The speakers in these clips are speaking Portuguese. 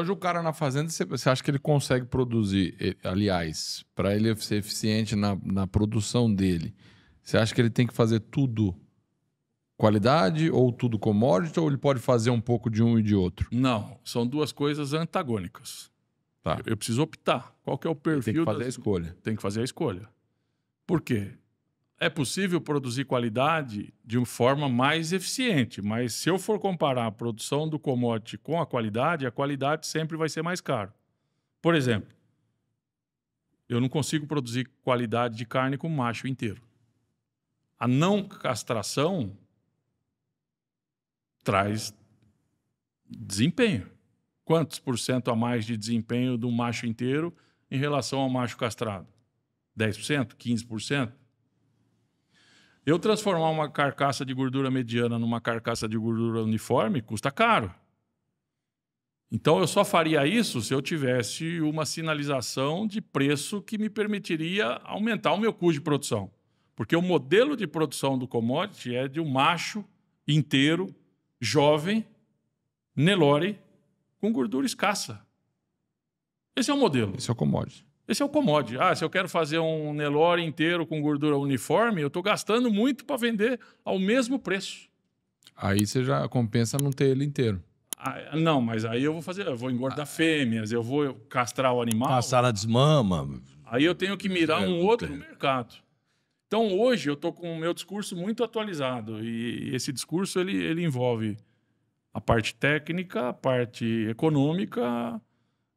Hoje o cara na fazenda, você acha que ele consegue produzir, aliás, para ele ser eficiente na, na produção dele, você acha que ele tem que fazer tudo qualidade ou tudo commodity ou ele pode fazer um pouco de um e de outro? Não, são duas coisas antagônicas. Tá. Eu, eu preciso optar. Qual que é o perfil? Tem que fazer das... a escolha. Tem que fazer a escolha. Por quê? é possível produzir qualidade de uma forma mais eficiente, mas se eu for comparar a produção do commodity com a qualidade, a qualidade sempre vai ser mais cara. Por exemplo, eu não consigo produzir qualidade de carne com macho inteiro. A não castração traz desempenho. Quantos por cento a mais de desempenho do macho inteiro em relação ao macho castrado? 10%? 15%? Eu transformar uma carcaça de gordura mediana numa carcaça de gordura uniforme custa caro. Então eu só faria isso se eu tivesse uma sinalização de preço que me permitiria aumentar o meu custo de produção. Porque o modelo de produção do commodity é de um macho inteiro, jovem, Nelore, com gordura escassa. Esse é o modelo. Esse é o commodity. Esse é o commodity. Ah, se eu quero fazer um Nelore inteiro com gordura uniforme, eu estou gastando muito para vender ao mesmo preço. Aí você já compensa não ter ele inteiro. Ah, não, mas aí eu vou fazer, eu vou engordar ah. fêmeas, eu vou castrar o animal. Passar a desmama. Aí eu tenho que mirar é, um outro mercado. Então hoje eu estou com o meu discurso muito atualizado e esse discurso ele, ele envolve a parte técnica, a parte econômica,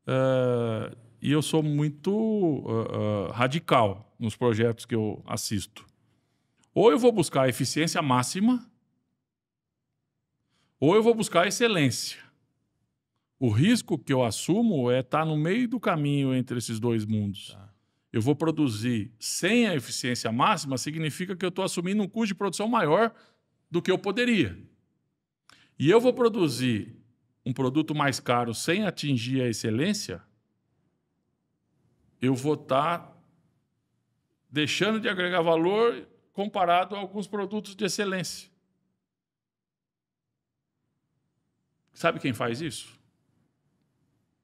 uh, e eu sou muito uh, uh, radical nos projetos que eu assisto. Ou eu vou buscar a eficiência máxima, ou eu vou buscar a excelência. O risco que eu assumo é estar tá no meio do caminho entre esses dois mundos. Tá. Eu vou produzir sem a eficiência máxima, significa que eu estou assumindo um custo de produção maior do que eu poderia. E eu vou produzir um produto mais caro sem atingir a excelência, eu vou estar tá deixando de agregar valor comparado a alguns produtos de excelência. Sabe quem faz isso?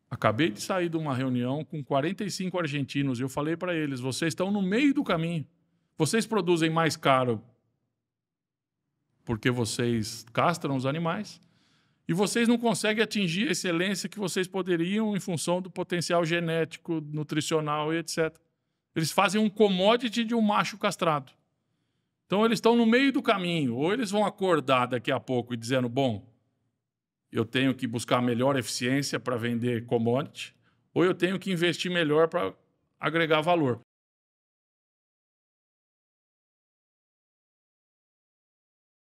Acabei de sair de uma reunião com 45 argentinos e eu falei para eles: vocês estão no meio do caminho. Vocês produzem mais caro porque vocês castram os animais e vocês não conseguem atingir a excelência que vocês poderiam em função do potencial genético, nutricional e etc. Eles fazem um commodity de um macho castrado. Então eles estão no meio do caminho. Ou eles vão acordar daqui a pouco e dizendo: bom, eu tenho que buscar melhor eficiência para vender commodity, ou eu tenho que investir melhor para agregar valor.